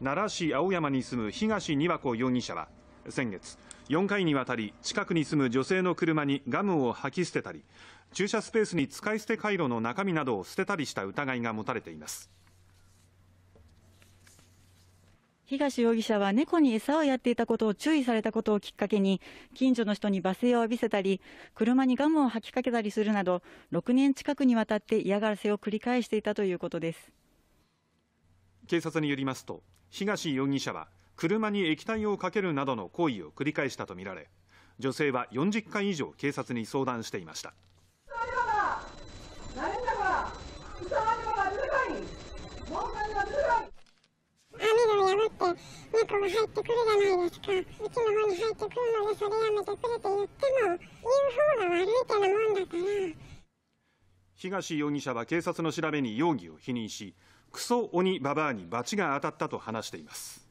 奈良市青山に住む東丹羽子容疑者は先月4回にわたり近くに住む女性の車にガムを吐き捨てたり駐車スペースに使い捨て回路の中身などを捨てたりした疑いが持たれています東容疑者は猫に餌をやっていたことを注意されたことをきっかけに近所の人に罵声を浴びせたり車にガムを吐きかけたりするなど6年近くにわたって嫌がらせを繰り返していたということです。警察によりますと東容疑者は車に液体をかけるなどの行為を繰り返したとみられ女性は40回以上警察に相談していました猫が入ってくるじゃないですか。うちの方に入ってくるので、それやめてくれと言っても、言う方が悪いってなもんだから。東容疑者は警察の調べに容疑を否認し、クソ鬼ババアに罰が当たったと話しています